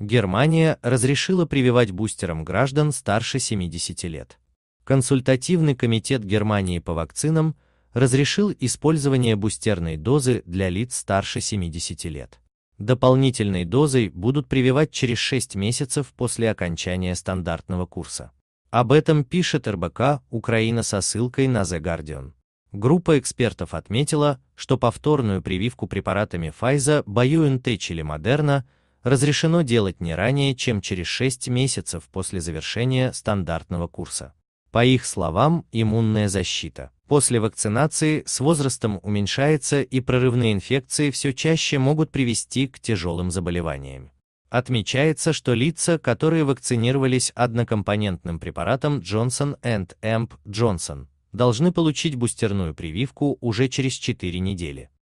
Германия разрешила прививать бустером граждан старше 70 лет. Консультативный комитет Германии по вакцинам разрешил использование бустерной дозы для лиц старше 70 лет. Дополнительной дозой будут прививать через 6 месяцев после окончания стандартного курса. Об этом пишет РБК «Украина» со ссылкой на The Guardian. Группа экспертов отметила, что повторную прививку препаратами Pfizer, BioNTech или Moderna – разрешено делать не ранее, чем через 6 месяцев после завершения стандартного курса. По их словам, иммунная защита после вакцинации с возрастом уменьшается и прорывные инфекции все чаще могут привести к тяжелым заболеваниям. Отмечается, что лица, которые вакцинировались однокомпонентным препаратом Johnson & Johnson, должны получить бустерную прививку уже через 4 недели.